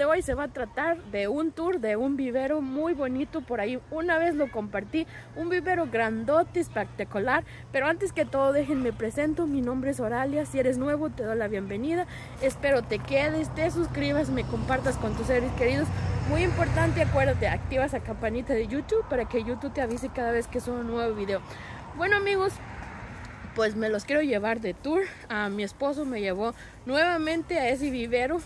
de hoy se va a tratar de un tour de un vivero muy bonito por ahí. Una vez lo compartí, un vivero grandote, espectacular. Pero antes que todo, déjenme presento. Mi nombre es Oralia. Si eres nuevo, te doy la bienvenida. Espero te quedes, te suscribas, me compartas con tus seres queridos. Muy importante, acuérdate, activas la campanita de YouTube para que YouTube te avise cada vez que subo un nuevo video. Bueno amigos, pues me los quiero llevar de tour. A ah, mi esposo me llevó nuevamente a ese vivero.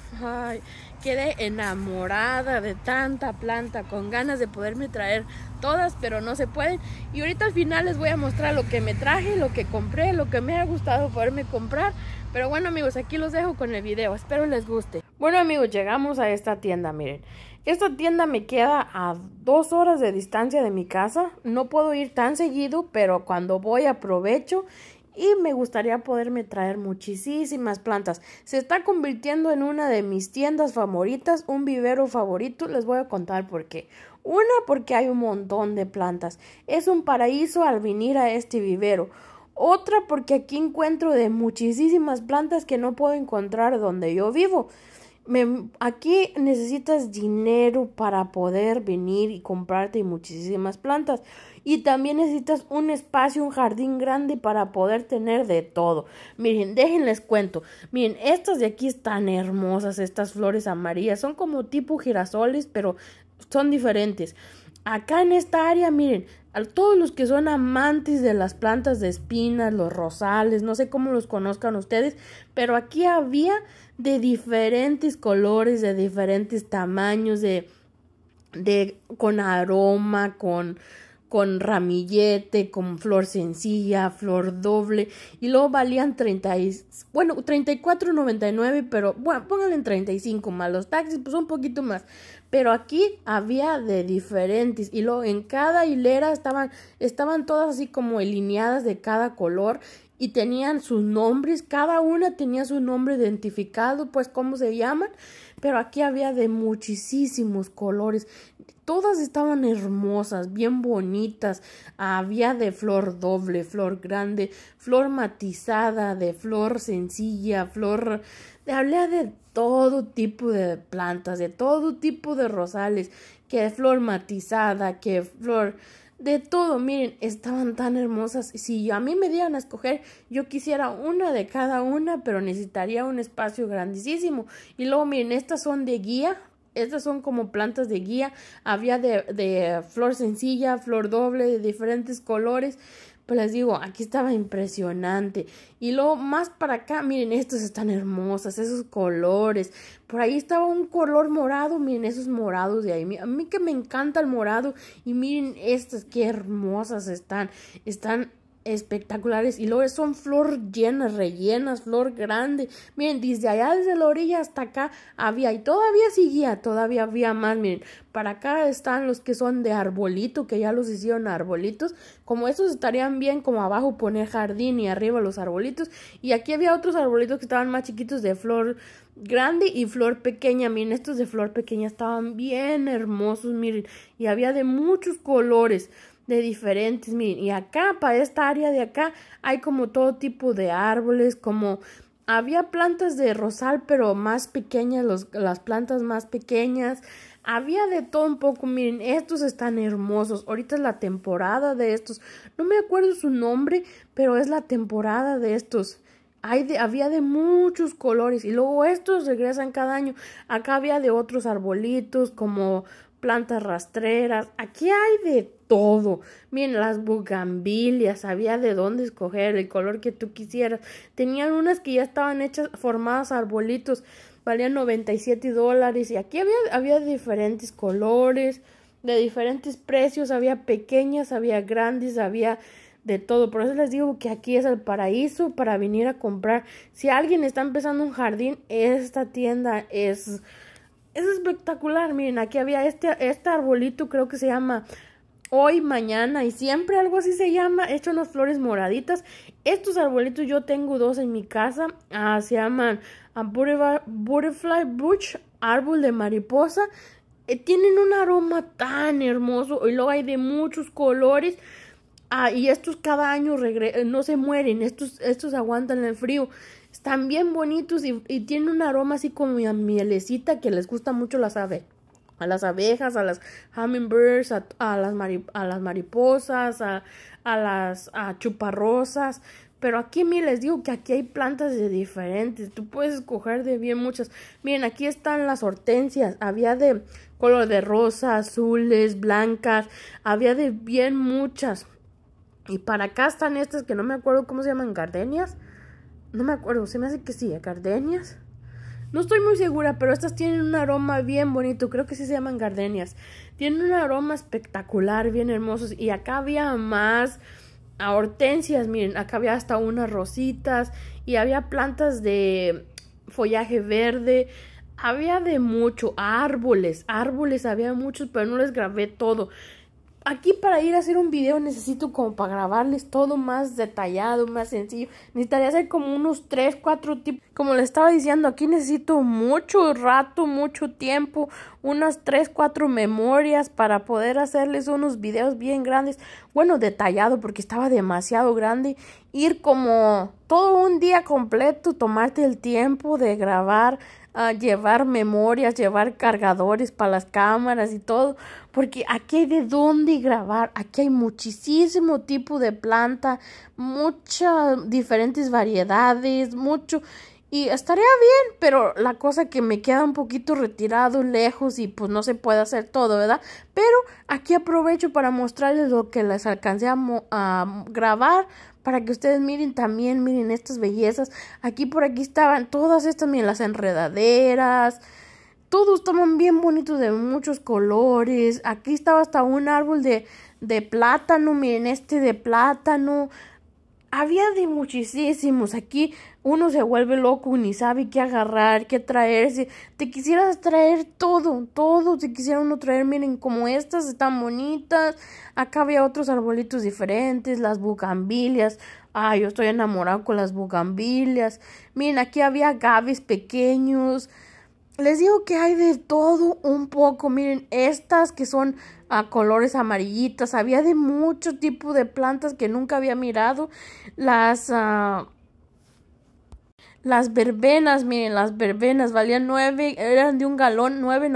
quedé enamorada de tanta planta, con ganas de poderme traer todas, pero no se pueden. Y ahorita al final les voy a mostrar lo que me traje, lo que compré, lo que me ha gustado poderme comprar. Pero bueno amigos, aquí los dejo con el video, espero les guste. Bueno amigos, llegamos a esta tienda, miren. Esta tienda me queda a dos horas de distancia de mi casa. No puedo ir tan seguido, pero cuando voy aprovecho y me gustaría poderme traer muchísimas plantas. Se está convirtiendo en una de mis tiendas favoritas, un vivero favorito, les voy a contar por qué. Una porque hay un montón de plantas, es un paraíso al venir a este vivero. Otra porque aquí encuentro de muchísimas plantas que no puedo encontrar donde yo vivo. aquí necesitas dinero para poder venir y comprarte muchísimas plantas y también necesitas un espacio, un jardín grande para poder tener de todo. Miren, déjenles cuento. Miren, estas de aquí están hermosas, estas flores amarillas. Son como tipo girasoles, pero son diferentes. Acá en esta área, miren, a todos los que son amantes de las plantas de espinas, los rosales, no sé cómo los conozcan ustedes, pero aquí había de diferentes colores, de diferentes tamaños, de, de con aroma, con con ramillete, con flor sencilla, flor doble y luego valían bueno, 34.99, pero bueno, pónganle en 35 más los taxis, pues un poquito más. Pero aquí había de diferentes y luego en cada hilera estaban estaban todas así como alineadas de cada color y tenían sus nombres, cada una tenía su nombre identificado, pues cómo se llaman, pero aquí había de muchísimos colores. Todas estaban hermosas, bien bonitas. Había de flor doble, flor grande, flor matizada, de flor sencilla, flor... Hablé de todo tipo de plantas, de todo tipo de rosales, que flor matizada, que flor de todo, miren, estaban tan hermosas. Si a mí me dieran a escoger, yo quisiera una de cada una, pero necesitaría un espacio grandísimo. Y luego, miren, estas son de guía estas son como plantas de guía. Había de, flor sencilla, flor doble, de diferentes colores. Pues les digo, aquí estaba impresionante. Y luego más para acá, miren, estas están hermosas, esos colores. Por ahí estaba un color morado, miren esos morados de ahí. A mí que me encanta el morado. Y miren estas, qué hermosas están. Están espectaculares y luego son flor llenas, rellenas, flor grande. Miren, desde allá, desde la orilla hasta acá había y todavía seguía, todavía había más. Miren, para acá están los que son de arbolito, que ya los hicieron arbolitos. Como estos estarían bien, como abajo poner jardín y arriba los arbolitos. Y aquí había otros arbolitos que estaban más chiquitos de flor grande y flor pequeña. Miren, estos de flor pequeña estaban bien hermosos, miren. Y había de muchos colores de diferentes, miren, y acá, para esta área de acá, hay como todo tipo de árboles, como había plantas de rosal, pero más pequeñas, las plantas más pequeñas, había de todo un poco, miren, estos están hermosos, ahorita es la temporada de estos, no me acuerdo su nombre, pero es la temporada de estos. Hay de, había de muchos colores y luego estos regresan cada año. Acá había de otros arbolitos como plantas rastreras. Aquí hay de todo. Miren, las bugambilias, había de dónde escoger el color que tú quisieras. Tenían unas que ya estaban hechas, formadas arbolitos, valían 97 dólares. Y aquí había, había diferentes colores, de diferentes precios, había pequeñas, había grandes, había de todo. Por eso les digo que aquí es el paraíso para venir a comprar. Si alguien está empezando un jardín, esta tienda es, es espectacular. Miren, aquí había este, este arbolito, creo que se llama hoy, mañana y siempre, algo así se llama, hecho unas flores moraditas. Estos arbolitos yo tengo dos en mi casa, ah, se llaman ah, Butterfly Bush, árbol de mariposa. Eh, tienen un aroma tan hermoso y luego hay de muchos colores. Ah, y estos cada año eh, no se mueren, estos, estos aguantan el frío. Están bien bonitos y, tienen un aroma así como a mielecita que les gusta mucho la sabe a las abejas, a las hummingbirds, a, las, a las mariposas, a, a las a chuparrosas. Pero aquí, miren, les digo que aquí hay plantas de diferentes. Tú puedes escoger de bien muchas. Miren, aquí están las hortensias. Había de color de rosa, azules, blancas. Había de bien muchas. Y para acá están estas que no me acuerdo cómo se llaman, gardenias. No me acuerdo, se me hace que sí, ¿eh? gardenias. No estoy muy segura, pero estas tienen un aroma bien bonito. Creo que sí se llaman gardenias. Tienen un aroma espectacular, bien hermosos. Y acá había más hortensias, miren, acá había hasta unas rositas y había plantas de follaje verde. Había de mucho, árboles, árboles había muchos, pero no les grabé todo aquí para ir a hacer un video necesito como para grabarles todo más detallado, más sencillo. Necesitaría hacer como unos 3, 4 tipos. Como les estaba diciendo, aquí necesito mucho rato, mucho tiempo, unas 3, 4 memorias para poder hacerles unos videos bien grandes. Bueno, detallado porque estaba demasiado grande. Ir como todo un día completo, tomarte el tiempo de grabar a llevar memorias, llevar cargadores para las cámaras y todo, porque aquí hay de dónde grabar, aquí hay muchísimo tipo de planta, muchas diferentes variedades, mucho y estaría bien, pero la cosa que me queda un poquito retirado, lejos y pues no se puede hacer todo, ¿verdad? Pero aquí aprovecho para mostrarles lo que les alcancé a grabar para que ustedes miren también, miren estas bellezas. Aquí por aquí estaban todas estas, miren las enredaderas. Todos estaban bien bonitos de muchos colores. Aquí estaba hasta un árbol de, de plátano, miren este de plátano. Había de muchísimos. Aquí uno se vuelve loco ni sabe qué agarrar, qué traerse. Te quisieras traer todo, todo te quisiera uno traer. Miren, como estas están bonitas. Acá había otros arbolitos diferentes, las bugambilias. Ay, yo estoy enamorado con las bugambilias. Miren, aquí había gavis pequeños. Les digo que hay de todo un poco. Miren, estas que son a ah, colores amarillitas. Había de mucho tipo de plantas que nunca había mirado. Las... Ah, las verbenas, miren, las verbenas valían 9, eran de un galón nueve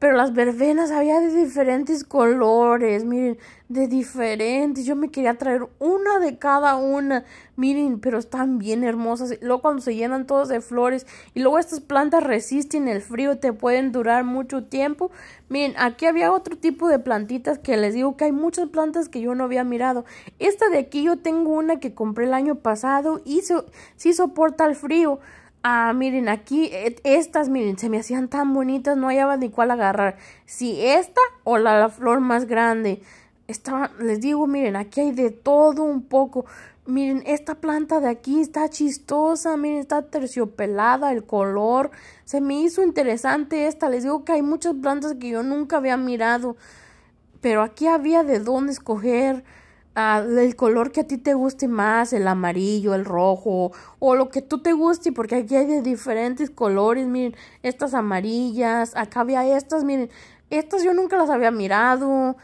pero las verbenas había de diferentes colores, miren, de diferentes. Yo me quería traer una de cada una, miren, pero están bien hermosas. Luego cuando se llenan todas de flores y luego estas plantas resisten el frío, te pueden durar mucho tiempo. Miren, aquí había otro tipo de plantitas que les digo que hay muchas plantas que yo no había mirado. Esta de aquí yo tengo una que compré el año pasado y se sí soporta el frío. Ah, miren, aquí e, estas, miren, se me hacían tan bonitas, no hallaba ni cuál agarrar. Si esta o la, flor más grande. Estaba, les digo, miren, aquí hay de todo un poco. Miren, esta planta de aquí está chistosa, miren, está terciopelada, el color. Se me hizo interesante esta. Les digo que hay muchas plantas que yo nunca había mirado. Pero aquí había de dónde escoger del el color que a ti te guste más, el amarillo, el rojo o lo que tú te guste, porque aquí hay de diferentes colores, miren, estas amarillas, acá había estas, miren, estas yo nunca las había mirado.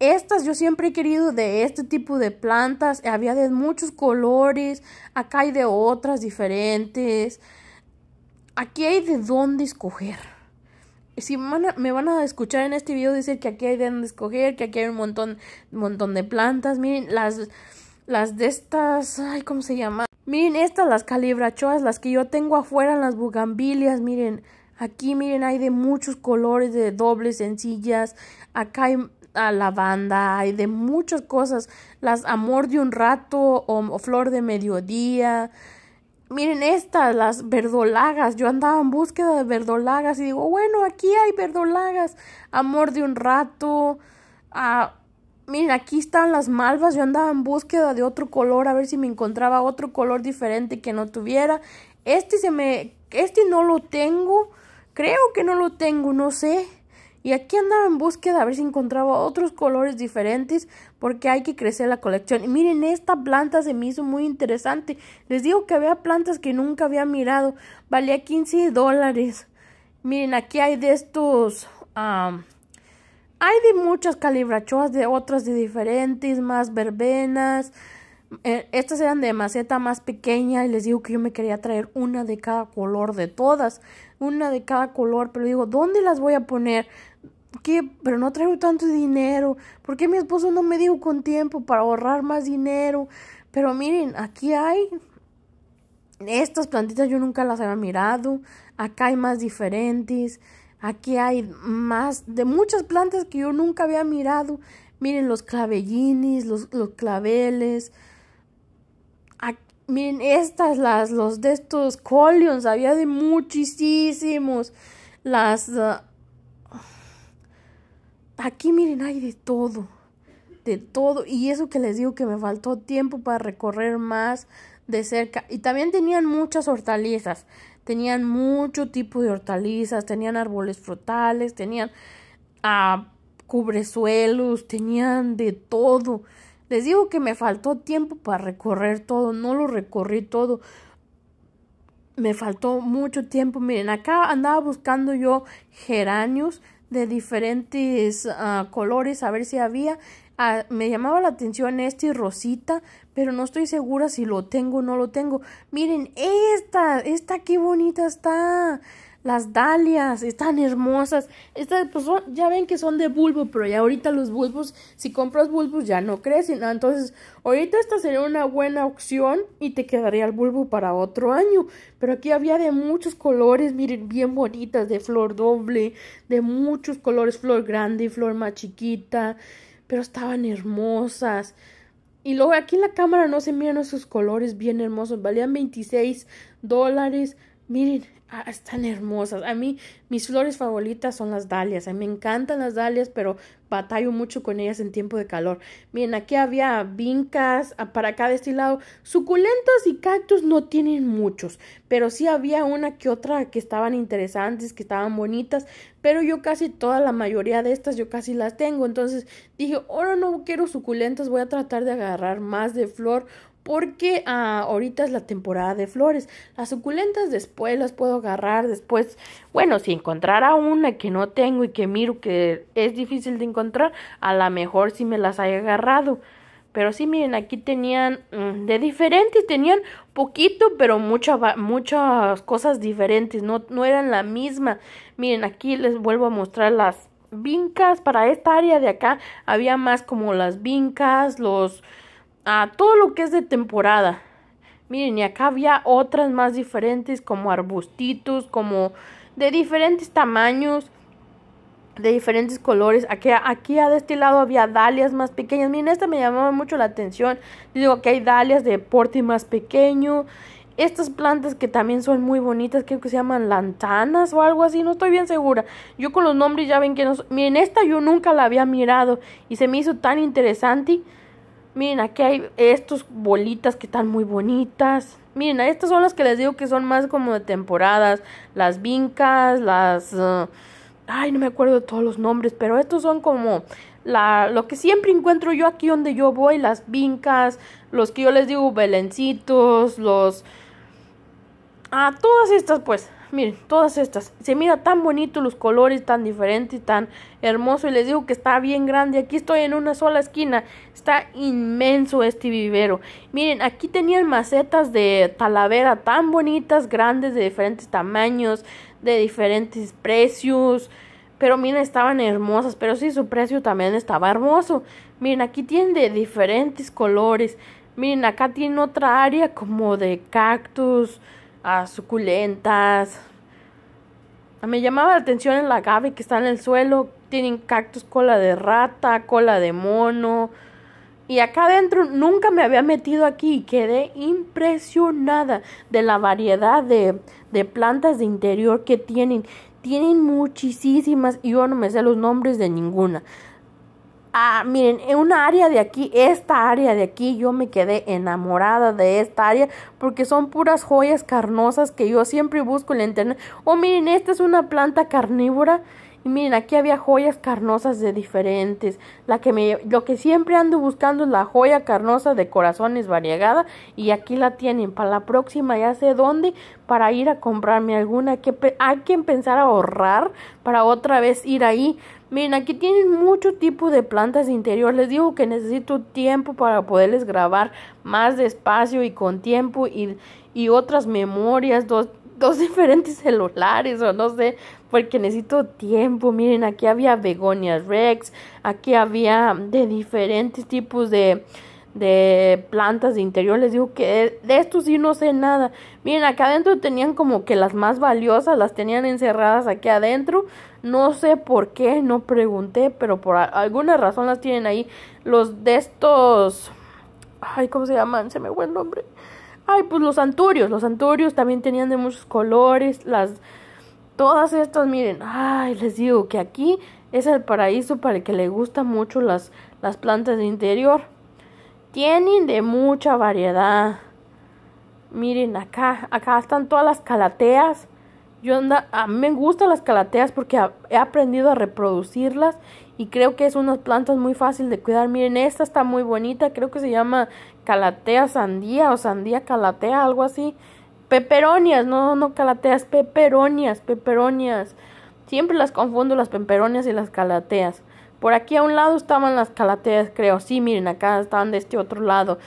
Estas yo siempre he querido de este tipo de plantas. Había de muchos colores. Acá hay de otras diferentes. Aquí hay de dónde escoger si me van a escuchar en este video decir que aquí hay de escoger, que aquí hay un montón, montón de plantas, miren las, las de estas, ay, ¿cómo se llama? Miren estas, las calibrachoas, las que yo tengo afuera, las bugambilias, miren, aquí miren hay de muchos colores, de dobles, sencillas, acá hay ah, lavanda, hay de muchas cosas, las amor de un rato o flor de mediodía, Miren estas, las verdolagas. Yo andaba en búsqueda de verdolagas y digo, bueno, aquí hay verdolagas. Amor de un rato. Ah, miren, aquí están las malvas. Yo andaba en búsqueda de otro color a ver si me encontraba otro color diferente que no tuviera. Este se me, este no lo tengo. Creo que no lo tengo, no sé. Y aquí andaba en búsqueda a ver si encontraba otros colores diferentes porque hay que crecer la colección. Y miren, esta planta se me hizo muy interesante. Les digo que había plantas que nunca había mirado. Valía 15 dólares. Miren, aquí hay de estos... hay de muchas calibrachoas, de otras de diferentes, más verbenas. Eh, estas eran de maceta más pequeña y les digo que yo me quería traer una de cada color de todas, una de cada color, pero digo, ¿dónde las voy a poner? ¿Qué? Pero no traigo tanto dinero. ¿Por qué mi esposo no me dijo con tiempo para ahorrar más dinero? Pero miren, aquí hay estas plantitas yo nunca las había mirado. Acá hay más diferentes. Aquí hay más de muchas plantas que yo nunca había mirado. Miren los clavellinis, los, claveles. miren estas, las, los de estos colions. Había de muchísimos. Las, ah, Aquí miren, hay de todo, de todo. Y eso que les digo que me faltó tiempo para recorrer más de cerca. Y también tenían muchas hortalizas, tenían mucho tipo de hortalizas, tenían árboles frutales, tenían ah, cubrezuelos. cubresuelos, tenían de todo. Les digo que me faltó tiempo para recorrer todo, no lo recorrí todo. Me faltó mucho tiempo. Miren, acá andaba buscando yo geranios de diferentes ah, colores a ver si había. Ah, me llamaba la atención este rosita, pero no estoy segura si lo tengo o no lo tengo. Miren, esta, esta qué bonita está. Las dalias están hermosas. Estas, pues ya ven que son de bulbo, pero ya ahorita los bulbos, si compras bulbos ya no crecen. Ah, entonces, ahorita esta sería una buena opción y te quedaría el bulbo para otro año. Pero aquí había de muchos colores, miren, bien bonitas, de flor doble, de muchos colores, flor grande, y flor más chiquita, pero estaban hermosas. Y luego aquí en la cámara no se miran esos colores bien hermosos. Valían 26 dólares. Miren, ah, están hermosas. A mí, mis flores favoritas son las dalias. A mí me encantan las dalias, pero batallo mucho con ellas en tiempo de calor. Miren, aquí había vincas ah, para cada lado. Suculentas y cactus no tienen muchos, pero sí había una que otra que estaban interesantes, que estaban bonitas. Pero yo casi toda la mayoría de estas, yo casi las tengo. Entonces dije, ahora no quiero suculentas, voy a tratar de agarrar más de flor porque ah, ahorita es la temporada de flores. Las suculentas después las puedo agarrar, después, bueno, si encontrara una que no tengo y que miro que es difícil de encontrar, a lo mejor sí me las haya agarrado. Pero sí, miren, aquí tenían mm, de diferentes, tenían poquito, pero muchas cosas diferentes, no, no eran la misma. Miren, aquí les vuelvo a mostrar las vincas. Para esta área de acá había más como las vincas, los a todo lo que es de temporada. Miren, y acá había otras más diferentes, como arbustitos, como de diferentes tamaños, de diferentes colores. Aquí, aquí a este lado había dalias más pequeñas. Miren, esta me llamaba mucho la atención. Digo que hay dalias de porte más pequeño. Estas plantas que también son muy bonitas, creo que se llaman lantanas o algo así, no estoy bien segura. Yo con los nombres ya ven que no... Miren, esta yo nunca la había mirado y se me hizo tan interesante. Miren, aquí hay estos bolitas que están muy bonitas. Miren, estas son las que les digo que son más como de temporadas. Las vincas, las... Eh, ay, no me acuerdo de todos los nombres, pero estos son como la, lo que siempre encuentro yo aquí donde yo voy, las vincas, los que yo les digo belencitos, los... Ah, todas estas pues miren, todas estas. Se mira tan bonito los colores, tan diferentes, tan hermoso. Y les digo que está bien grande. Aquí estoy en una sola esquina. Está inmenso este vivero. Miren, aquí tenían macetas de talavera tan bonitas, grandes, de diferentes tamaños, de diferentes precios. Pero miren, estaban hermosas. Pero sí, su precio también estaba hermoso. Miren, aquí tienen de diferentes colores. Miren, acá tienen otra área como de cactus a suculentas. Ah, me llamaba la atención el agave que está en el suelo. Tienen cactus, cola de rata, cola de mono. Y acá adentro nunca me había metido aquí y quedé impresionada de la variedad de, de plantas de interior que tienen. Tienen muchísimas y yo no me sé los nombres de ninguna. Ah, miren, en una área de aquí, esta área de aquí, yo me quedé enamorada de esta área porque son puras joyas carnosas que yo siempre busco en la internet. Oh, miren, esta es una planta carnívora. Y miren, aquí había joyas carnosas de diferentes. La que me, lo que siempre ando buscando es la joya carnosa de corazones variegada. Y aquí la tienen. Para la próxima ya sé dónde para ir a comprarme alguna. Que hay que empezar a ahorrar para otra vez ir ahí. Miren, aquí tienen mucho tipo de plantas de interior. Les digo que necesito tiempo para poderles grabar más despacio y con tiempo y, y otras memorias, dos, dos diferentes celulares o no sé, porque necesito tiempo. Miren, aquí había begonias rex, aquí había de diferentes tipos de, de plantas de interior. Les digo que de esto sí no sé nada. Miren, acá adentro tenían como que las más valiosas, las tenían encerradas aquí adentro. No sé por qué, no pregunté, pero por alguna razón las tienen ahí. Los de estos... Ay, ¿cómo se llaman? Se me fue el nombre. Ay, pues los anturios. Los anturios también tenían de muchos colores. Las... Todas estas, miren. Ay, les digo que aquí es el paraíso para el que le gustan mucho las, las plantas de interior. Tienen de mucha variedad. Miren acá, acá están todas las calateas. Yo anda, a me gustan las calateas porque he aprendido a reproducirlas y creo que es unas plantas muy fácil de cuidar. Miren, esta está muy bonita, creo que se llama calatea sandía o sandía calatea, algo así. Peperonias, no, no calateas, peperonias, peperonias. Siempre las confundo las peperonias y las calateas. Por aquí a un lado estaban las calateas, creo. Sí, miren, acá estaban de este otro lado.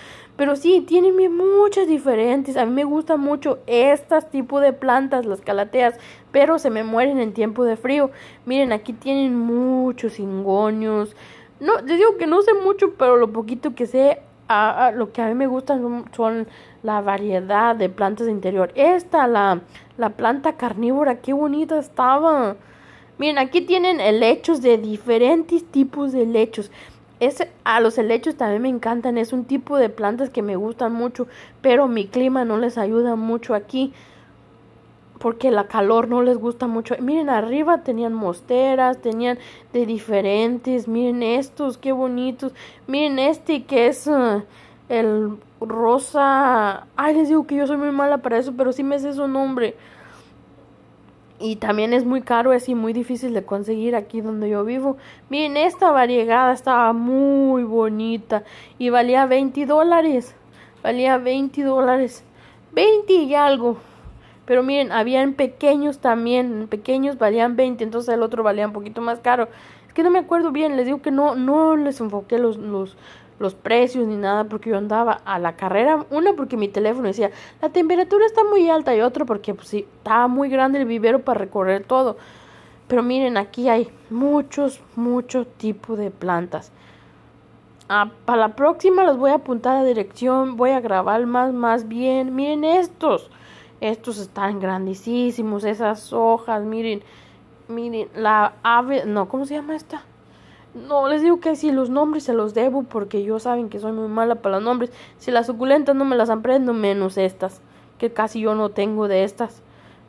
Pero sí, tienen muchas diferentes. A mí me gustan mucho estas tipo de plantas, las calateas, pero se me mueren en tiempo de frío. Miren, aquí tienen muchos ingonios. No, les digo que no sé mucho, pero lo poquito que sé, lo que a mí me gustan son, la variedad de plantas de interior. Esta, la, la planta carnívora, qué bonita estaba. Miren, aquí tienen helechos de diferentes tipos de helechos. Es, a los helechos también me encantan, es un tipo de plantas que me gustan mucho, pero mi clima no les ayuda mucho aquí porque la calor no les gusta mucho. Miren, arriba tenían mosteras, tenían de diferentes. Miren estos, qué bonitos. Miren este que es eh, el rosa. Ay, les digo que yo soy muy mala para eso, pero sí me sé su nombre y también es muy caro, es y muy difícil de conseguir aquí donde yo vivo. Miren, esta variegada estaba muy bonita y valía 20 dólares. Valía 20 dólares. 20 y algo. Pero miren, habían pequeños también. Pequeños valían 20, entonces el otro valía un poquito más caro. Es que no me acuerdo bien, les digo que no, no les enfoqué los, los, los precios ni nada porque yo andaba a la carrera. Una porque mi teléfono decía, la temperatura está muy alta y otro porque pues, sí, estaba muy grande el vivero para recorrer todo. Pero miren, aquí hay muchos, muchos tipos de plantas. Ah, para la próxima los voy a apuntar a dirección, voy a grabar más, más bien. Miren estos. Estos están grandísimos, esas hojas, miren. Miren, la ave, no, ¿cómo se llama esta? No, les digo que si los nombres se los debo porque yo saben que soy muy mala para los nombres. Si las suculentas no me las aprendo, menos estas, que casi yo no tengo de estas.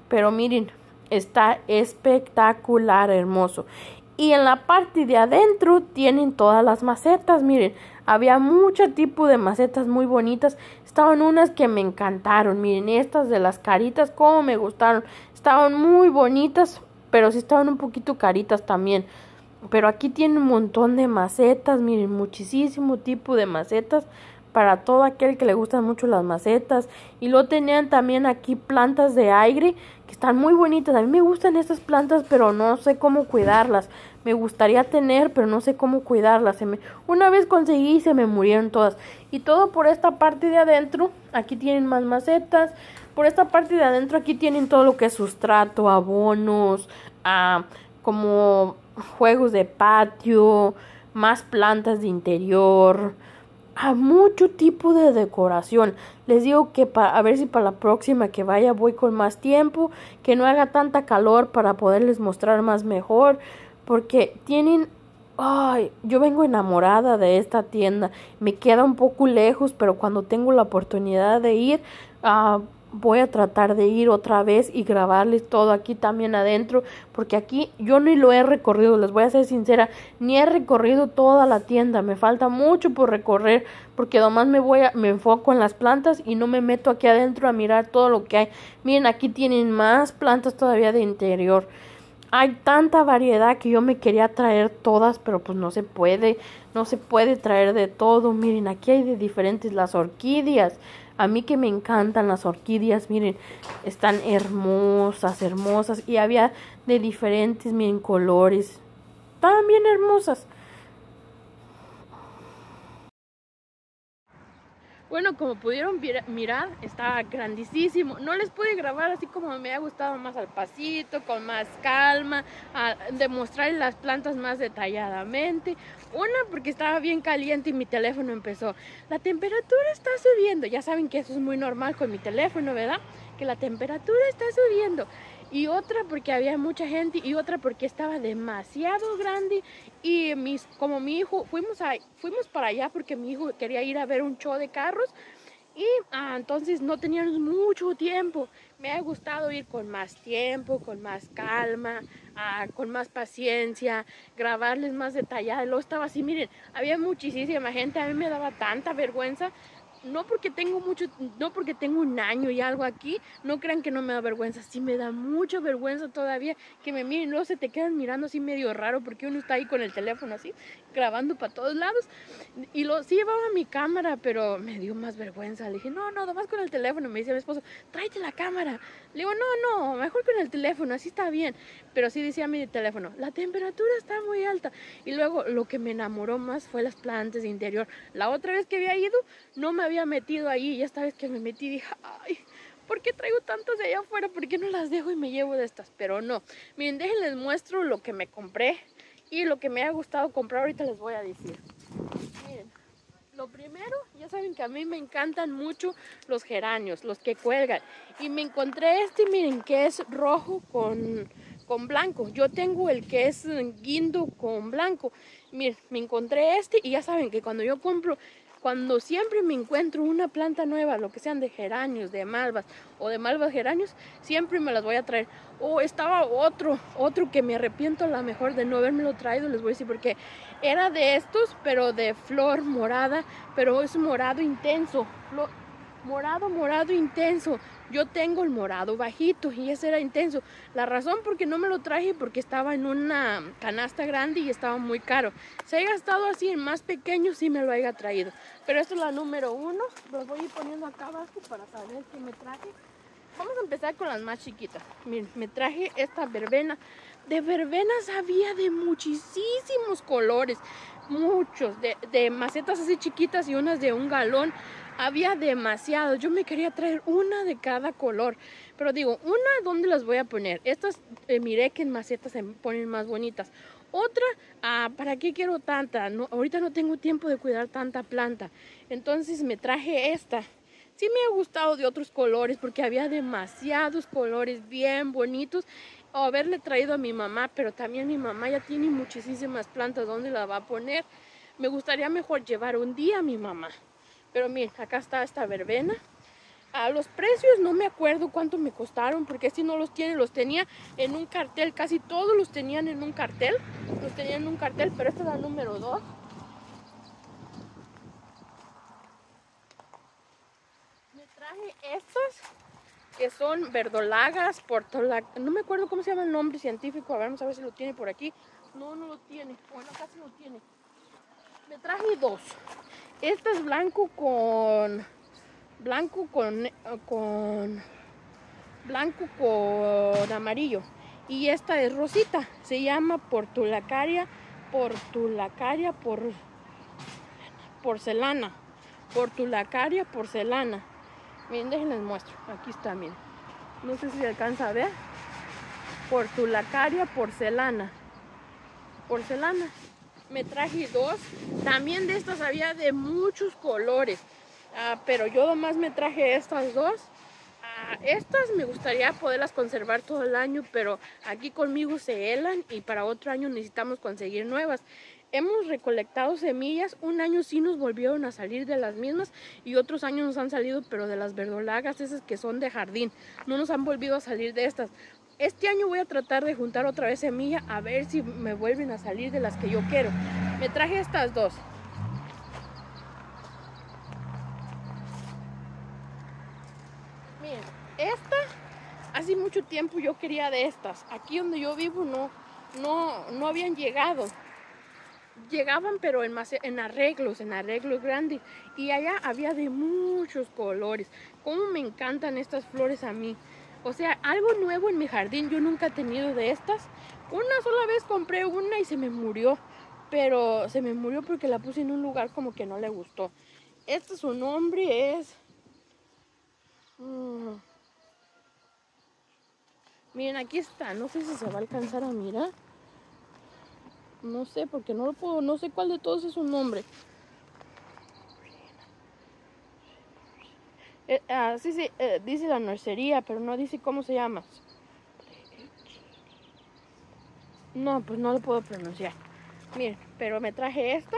Pero miren, está espectacular, hermoso. Y en la parte de adentro tienen todas las macetas, miren, había mucho tipo de macetas muy bonitas. Estaban unas que me encantaron, miren, estas de las caritas, cómo me gustaron. Estaban muy bonitas, pero sí estaban un poquito caritas también. Pero aquí tienen un montón de macetas, miren, muchísimo tipo de macetas para todo aquel que le gustan mucho las macetas. Y luego tenían también aquí plantas de aire que están muy bonitas. A mí me gustan estas plantas, pero no sé cómo cuidarlas. Me gustaría tener, pero no sé cómo cuidarlas. Una vez conseguí se me murieron todas. Y todo por esta parte de adentro. Aquí tienen más macetas. Por esta parte de adentro aquí tienen todo lo que es sustrato, abonos, ah, como juegos de patio, más plantas de interior, a mucho tipo de decoración. Les digo que a ver si para la próxima que vaya voy con más tiempo, que no haga tanta calor para poderles mostrar más mejor, porque tienen ay, yo vengo enamorada de esta tienda. Me queda un poco lejos, pero cuando tengo la oportunidad de ir, a ah, voy a tratar de ir otra vez y grabarles todo aquí también adentro, porque aquí yo ni lo he recorrido, les voy a ser sincera, ni he recorrido toda la tienda, me falta mucho por recorrer, porque además me voy a, me enfoco en las plantas y no me meto aquí adentro a mirar todo lo que hay. Miren, aquí tienen más plantas todavía de interior. Hay tanta variedad que yo me quería traer todas, pero pues no se puede, no se puede traer de todo. Miren, aquí hay de diferentes las orquídeas, a mí que me encantan las orquídeas, miren, están hermosas, hermosas. Y había de diferentes, miren, colores. también bien hermosas. Bueno, como pudieron mirar, estaba grandísimo. No les pude grabar así como me ha gustado más al pasito, con más calma, a demostrar las plantas más detalladamente. Una, porque estaba bien caliente y mi teléfono empezó. La temperatura está subiendo. Ya saben que eso es muy normal con mi teléfono, ¿verdad? Que la temperatura está subiendo y otra porque había mucha gente y otra porque estaba demasiado grande y mis como mi hijo fuimos fuimos para allá porque mi hijo quería ir a ver un show de carros y ah, entonces no teníamos mucho tiempo. Me ha gustado ir con más tiempo, con más calma, ah, con más paciencia, grabarles más detallado. lo estaba así, miren, había muchísima gente, a mí me daba tanta vergüenza no porque tengo mucho, no porque tengo un año y algo aquí, no crean que no me da vergüenza, sí me da mucha vergüenza todavía que me miren, no se te quedan mirando así medio raro porque uno está ahí con el teléfono así, grabando para todos lados. Y lo, sí llevaba mi cámara, pero me dio más vergüenza. Le dije, no, no, nomás con el teléfono. Me dice mi esposo, tráete la cámara. Le digo, no, no, mejor con el teléfono, así está bien. Pero sí decía mi teléfono, la temperatura está muy alta. Y luego lo que me enamoró más fue las plantas de interior. La otra vez que había ido, no me había metido ahí y esta vez que me metí dije, ay, ¿por qué traigo tantas de allá afuera? ¿Por qué no las dejo y me llevo de estas? Pero no, miren, déjenles muestro lo que me compré y lo que me ha gustado comprar, ahorita les voy a decir. Miren, lo primero, ya saben que a mí me encantan mucho los geranios, los que cuelgan. Y me encontré este, miren, que es rojo con, con blanco. Yo tengo el que es guindo con blanco. Miren, me encontré este y ya saben que cuando yo compro cuando siempre me encuentro una planta nueva, lo que sean de geranios, de malvas o de malvas geranios, siempre me las voy a traer. O oh, estaba otro, otro que me arrepiento a mejor de no haberme lo traído, les voy a decir, porque era de estos, pero de flor morada, pero es morado intenso. Flor, morado, morado intenso. Yo tengo el morado bajito y ese era intenso. La razón por porque no me lo traje porque estaba en una canasta grande y estaba muy caro. Se si gastado así en más pequeño sí me lo haya traído. Pero esto es la número uno. Los voy a ir poniendo acá abajo para saber qué me traje. Vamos a empezar con las más chiquitas. Miren, me traje esta verbena. De verbenas había de muchísimos colores. Muchos. De, de macetas así chiquitas y unas de un galón había demasiado. Yo me quería traer una de cada color. Pero digo, una, ¿dónde las voy a poner? Estas eh, miré que en macetas se ponen más bonitas. Otra, ah, ¿para qué quiero tanta? No, ahorita no tengo tiempo de cuidar tanta planta. Entonces me traje esta. Sí me ha gustado de otros colores porque había demasiados colores bien bonitos. O haberle traído a mi mamá, pero también mi mamá ya tiene muchísimas plantas. ¿Dónde la va a poner? Me gustaría mejor llevar un día a mi mamá. Pero miren, acá está esta verbena. A los precios no me acuerdo cuánto me costaron, porque si no los tiene, los tenía en un cartel, casi todos los tenían en un cartel, los tenían en un cartel, pero esta es la número 2. Me traje estos, que son verdolagas, portolagas, no me acuerdo cómo se llama el nombre científico, a ver, vamos a ver si lo tiene por aquí. No, no lo tiene, bueno, casi lo tiene. Me traje dos. Esta es blanco con blanco con eh, con blanco con amarillo y esta es rosita, se llama portulacaria, portulacaria por porcelana, portulacaria porcelana. Miren, déjenles muestro. Aquí está, miren. No sé si alcanza a ver. Portulacaria porcelana. Porcelana me traje dos. También de estas había de muchos colores, ah, pero yo nomás me traje estas dos. Ah, estas me gustaría poderlas conservar todo el año, pero aquí conmigo se helan y para otro año necesitamos conseguir nuevas. Hemos recolectado semillas, un año sí nos volvieron a salir de las mismas y otros años nos han salido, pero de las verdolagas esas que son de jardín, no nos han volvido a salir de estas. Este año voy a tratar de juntar otra vez semilla a ver si me vuelven a salir de las que yo quiero. Me traje estas dos. Miren, esta hace mucho tiempo yo quería de estas. Aquí donde yo vivo no, no, no habían llegado. Llegaban pero en, en arreglos, en arreglos grandes. Y allá había de muchos colores. Cómo me encantan estas flores a mí. O sea, algo nuevo en mi jardín, yo nunca he tenido de estas. Una sola vez compré una y se me murió, pero se me murió porque la puse en un lugar como que no le gustó. Este su nombre es... Mm, miren, aquí está, no sé si se va a alcanzar a mirar. No sé, porque no lo puedo, no sé cuál de todos es su nombre. Eh, ah, sí, sí, eh, dice la nursería, pero no dice cómo se llama. No, pues no lo puedo pronunciar. Miren, pero me traje esta.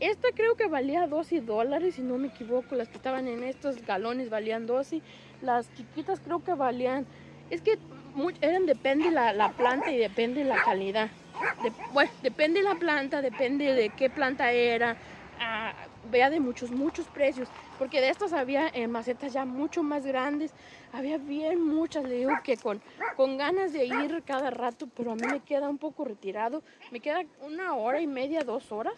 Esta creo que valía 12 dólares, si no me equivoco. Las que estaban en estos galones valían 12. Las chiquitas creo que valían... Es que muy, eran, depende la, planta y depende la calidad. De, bueno, depende la planta, depende de qué planta era, ah, vea de muchos, muchos precios, porque de estas había eh, macetas ya mucho más grandes, había bien muchas, le digo que con, con ganas de ir cada rato, pero a mí me queda un poco retirado, me queda una hora y media, dos horas,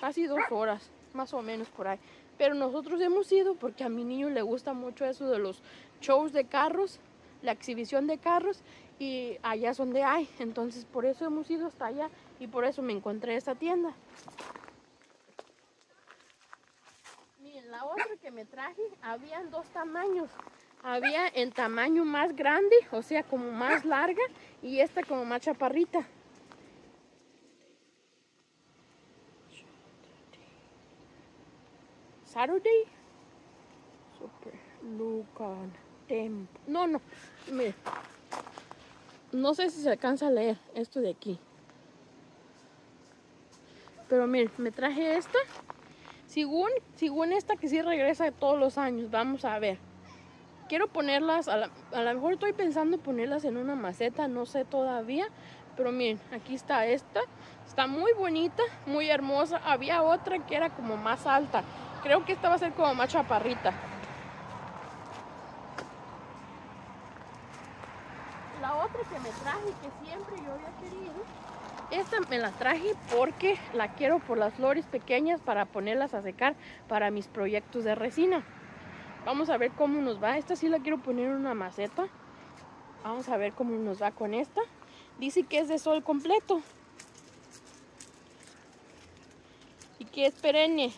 casi dos horas, más o menos por ahí. Pero nosotros hemos ido porque a mi niño le gusta mucho eso de los shows de carros, la exhibición de carros y allá es donde hay. Entonces por eso hemos ido hasta allá y por eso me encontré esta tienda. la otra que me traje, habían dos tamaños. Había en tamaño más grande, o sea, como más larga, y esta como más chaparrita. Saturday. Super Lucan No, no. No sé si se alcanza a leer esto de aquí. Pero miren, me traje esta. Según, esta que sí regresa todos los años, vamos a ver. Quiero ponerlas, a, lo mejor estoy pensando ponerlas en una maceta, no sé todavía. Pero miren, aquí está esta. Está muy bonita, muy hermosa. Había otra que era como más alta. Creo que esta va a ser como más chaparrita. La otra que me traje, que siempre yo había querido, esta me la traje porque la quiero por las flores pequeñas para ponerlas a secar para mis proyectos de resina. Vamos a ver cómo nos va. Esta sí la quiero poner en una maceta. Vamos a ver cómo nos va con esta. Dice que es de sol completo. Y que es perenne.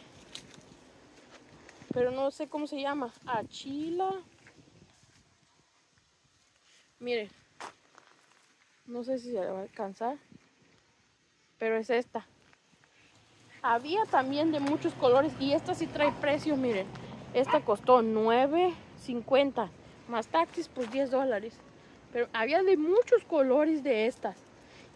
Pero no sé cómo se llama. Achila. Miren. No sé si se va a alcanzar pero es esta. Había también de muchos colores y esta sí trae precio, miren. Esta costó 9.50 más taxis pues 10 dólares. Pero había de muchos colores de estas.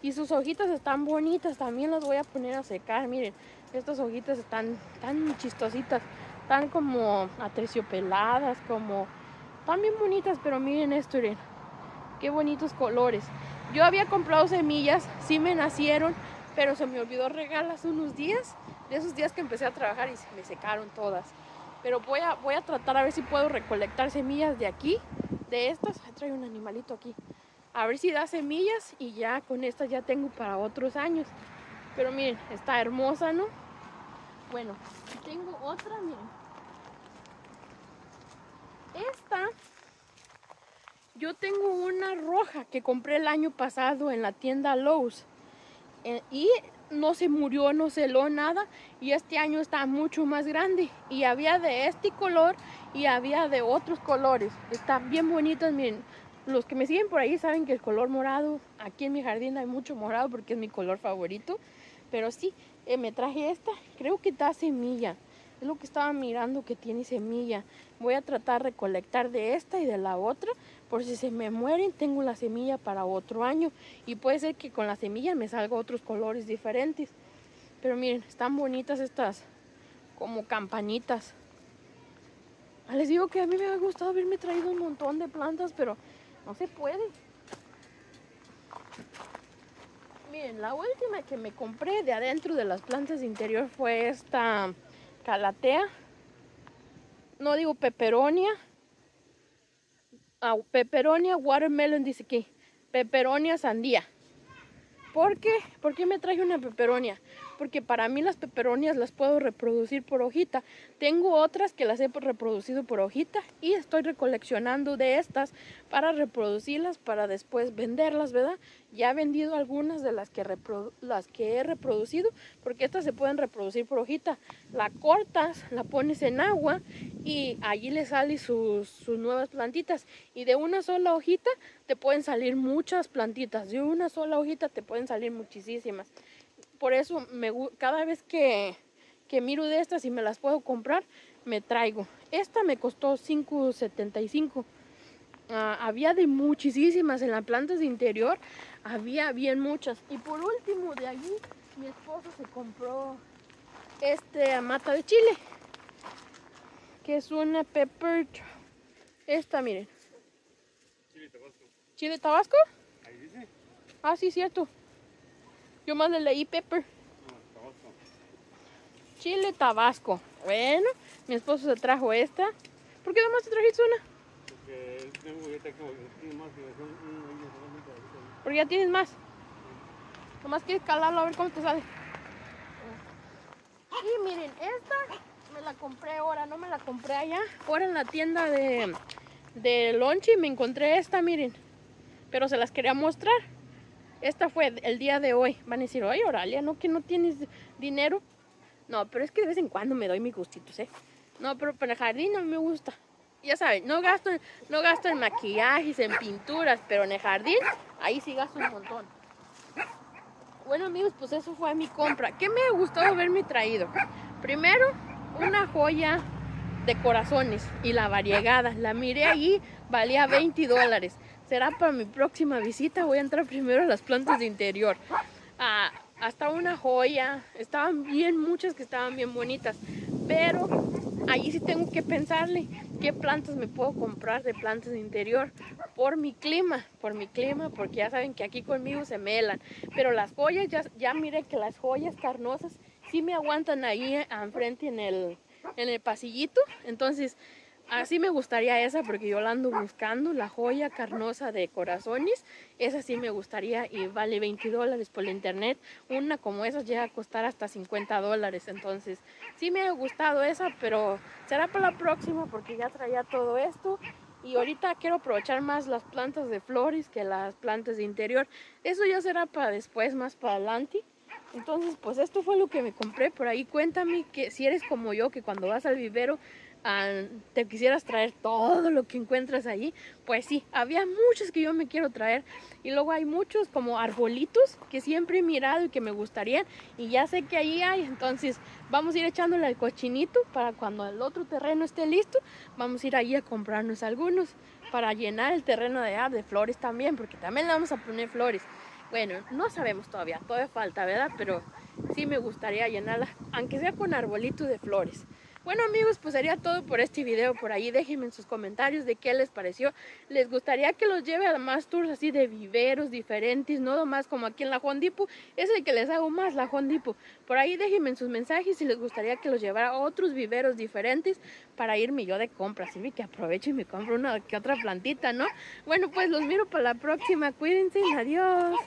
Y sus hojitas están bonitas, también las voy a poner a secar, miren. Estas hojitas están tan chistositas, tan como atreciopeladas como... Están bien bonitas, pero miren esto, miren. Qué bonitos colores. Yo había comprado semillas, sí me nacieron, pero se me olvidó hace unos días, de esos días que empecé a trabajar y se me secaron todas. Pero voy a, voy a tratar a ver si puedo recolectar semillas de aquí, de estas. Ahí trae un animalito aquí. A ver si da semillas y ya con estas ya tengo para otros años. Pero miren, está hermosa, ¿no? Bueno, tengo otra, miren. Esta, yo tengo una roja que compré el año pasado en la tienda Lowe's eh, y no se murió, no se lo nada y este año está mucho más grande y había de este color y había de otros colores. Están bien bonitos, miren, los que me siguen por ahí saben que el color morado, aquí en mi jardín hay mucho morado porque es mi color favorito, pero sí, eh, me traje esta, creo que está semilla, es lo que estaba mirando que tiene semilla Voy a tratar de recolectar de esta y de la otra. Por si se me mueren, tengo la semilla para otro año. Y puede ser que con la semilla me salga otros colores diferentes. Pero miren, están bonitas estas como campanitas. Ah, les digo que a mí me ha gustado haberme traído un montón de plantas, pero no se puede. Miren, la última que me compré de adentro de las plantas de interior fue esta calatea no digo peperonia. Ah, peperonia, watermelon dice aquí. Peperonia, sandía. ¿Por qué? ¿Por qué me traje una peperonia? porque para mí las peperonias las puedo reproducir por hojita. Tengo otras que las he reproducido por hojita y estoy recoleccionando de estas para reproducirlas para después venderlas, ¿verdad? Ya he vendido algunas de las que, las que he reproducido porque estas se pueden reproducir por hojita. La cortas, la pones en agua y allí le salen sus, sus nuevas plantitas y de una sola hojita te pueden salir muchas plantitas, de una sola hojita te pueden salir muchísimas por eso me, cada vez que, miro de estas y me las puedo comprar, me traigo. Esta me costó 5.75. Ah, había de muchísimas en las plantas de interior, había bien muchas. Y por último, de allí mi esposo se compró este mata de chile, que es una pepper. Esta, miren. Chile Tabasco. ¿Chile Tabasco? Ahí dice. Ah, sí, cierto. Yo más le leí Pepper. Chile Tabasco. Bueno, mi esposo se trajo esta. ¿Por qué nomás te trajiste una? Porque ya Porque ya tienes más. Nomás quieres calarlo a ver cómo te sale. Y miren, esta me la compré ahora, no me la compré allá. Ahora en la tienda de, de Lonchi me encontré esta, miren. Pero se las quería mostrar. Esta fue el día de hoy. Van a decir, oye, Oralia, ¿no? Que no tienes dinero. No, pero es que de vez en cuando me doy mis gustitos, ¿eh? No, pero para el jardín no me gusta. Ya saben, no gasto, no gasto en maquillajes, en pinturas, pero en el jardín, ahí sí gasto un montón. Bueno, amigos, pues eso fue mi compra. ¿Qué me ha gustado verme traído? Primero, una joya de corazones y la variegada. La miré allí, valía 20 dólares será para mi próxima visita. Voy a entrar primero a las plantas de interior. Ah, hasta una joya. Estaban bien, muchas que estaban bien bonitas. Pero ahí sí tengo que pensarle qué plantas me puedo comprar de plantas de interior por mi clima, por mi clima, porque ya saben que aquí conmigo se melan. Pero las joyas, ya, ya mire que las joyas carnosas sí me aguantan ahí eh, enfrente en el, en el pasillito. Entonces Así me gustaría esa porque yo la ando buscando, la joya carnosa de corazones. Esa sí me gustaría y vale 20 dólares por internet. Una como esa llega a costar hasta 50 dólares. Entonces, sí me ha gustado esa, pero será para la próxima porque ya traía todo esto. Y ahorita quiero aprovechar más las plantas de flores que las plantas de interior. Eso ya será para después, más para adelante. Entonces, pues esto fue lo que me compré. Por ahí cuéntame que si eres como yo, que cuando vas al vivero ah, te quisieras traer todo lo que encuentras allí. Pues sí, había muchos que yo me quiero traer. Y luego hay muchos como arbolitos que siempre he mirado y que me gustarían. Y ya sé que ahí hay. Entonces, vamos a ir echándole al cochinito para cuando el otro terreno esté listo, vamos a ir ahí a comprarnos algunos para llenar el terreno de, ah, de flores también, porque también le vamos a poner flores. Bueno, no sabemos todavía, todavía falta, ¿verdad? Pero sí me gustaría llenarla, aunque sea con arbolitos de flores. Bueno amigos, pues sería todo por este video por ahí. Déjenme en sus comentarios de qué les pareció. Les gustaría que los lleve a más tours así de viveros diferentes, no más como aquí en la Juan Dipu, Es el que les hago más la Juan Dipu. Por ahí déjenme en sus mensajes si les gustaría que los llevara a otros viveros diferentes para irme yo de compra. Así que aprovecho y me compro una que otra plantita, ¿no? Bueno, pues los miro para la próxima. Cuídense. Adiós.